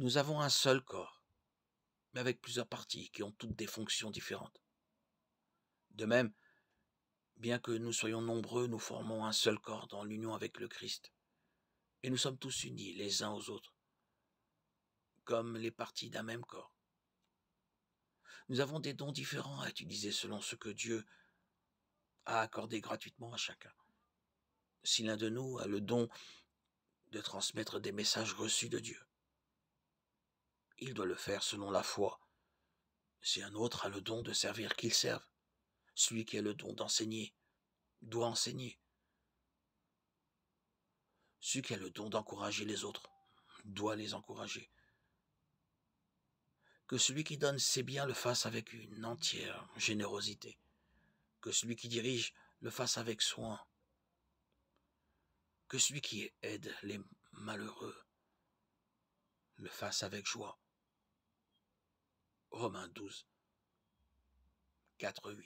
Nous avons un seul corps, mais avec plusieurs parties qui ont toutes des fonctions différentes. De même, bien que nous soyons nombreux, nous formons un seul corps dans l'union avec le Christ, et nous sommes tous unis les uns aux autres, comme les parties d'un même corps. Nous avons des dons différents à utiliser selon ce que Dieu a accordé gratuitement à chacun. Si l'un de nous a le don de transmettre des messages reçus de Dieu, il doit le faire selon la foi. Si un autre a le don de servir, qu'il serve. Celui qui a le don d'enseigner doit enseigner. Celui qui a le don d'encourager les autres doit les encourager. Que celui qui donne ses biens le fasse avec une entière générosité. Que celui qui dirige le fasse avec soin. Que celui qui aide les malheureux le fasse avec joie. Romains 12, 4, 8.